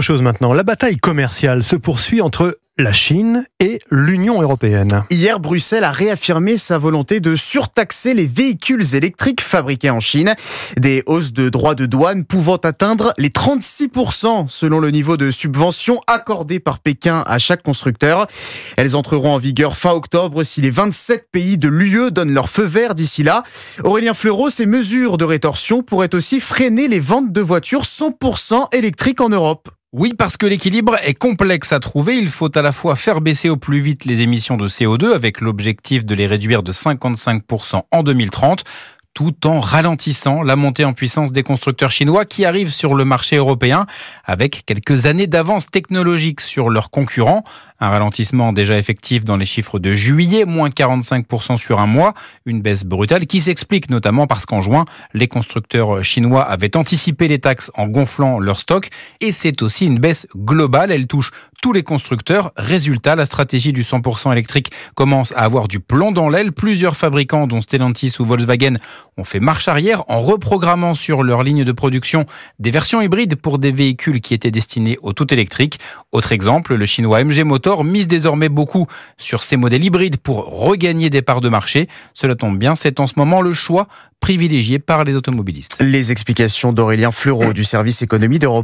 chose maintenant. La bataille commerciale se poursuit entre la Chine et l'Union européenne. Hier, Bruxelles a réaffirmé sa volonté de surtaxer les véhicules électriques fabriqués en Chine, des hausses de droits de douane pouvant atteindre les 36% selon le niveau de subvention accordé par Pékin à chaque constructeur. Elles entreront en vigueur fin octobre si les 27 pays de l'UE donnent leur feu vert d'ici là. Aurélien Fleureau, ces mesures de rétorsion pourraient aussi freiner les ventes de voitures 100% électriques en Europe. Oui, parce que l'équilibre est complexe à trouver. Il faut à la fois faire baisser au plus vite les émissions de CO2 avec l'objectif de les réduire de 55% en 2030, tout en ralentissant la montée en puissance des constructeurs chinois qui arrivent sur le marché européen avec quelques années d'avance technologique sur leurs concurrents. Un ralentissement déjà effectif dans les chiffres de juillet, moins 45% sur un mois, une baisse brutale qui s'explique notamment parce qu'en juin, les constructeurs chinois avaient anticipé les taxes en gonflant leurs stocks et c'est aussi une baisse globale, elle touche tous les constructeurs. Résultat, la stratégie du 100% électrique commence à avoir du plomb dans l'aile. Plusieurs fabricants, dont Stellantis ou Volkswagen, ont fait marche arrière en reprogrammant sur leur ligne de production des versions hybrides pour des véhicules qui étaient destinés au tout électrique. Autre exemple, le chinois MG Motor mise désormais beaucoup sur ses modèles hybrides pour regagner des parts de marché. Cela tombe bien, c'est en ce moment le choix privilégié par les automobilistes. Les explications d'Aurélien Fleureau du service économie d'Europe.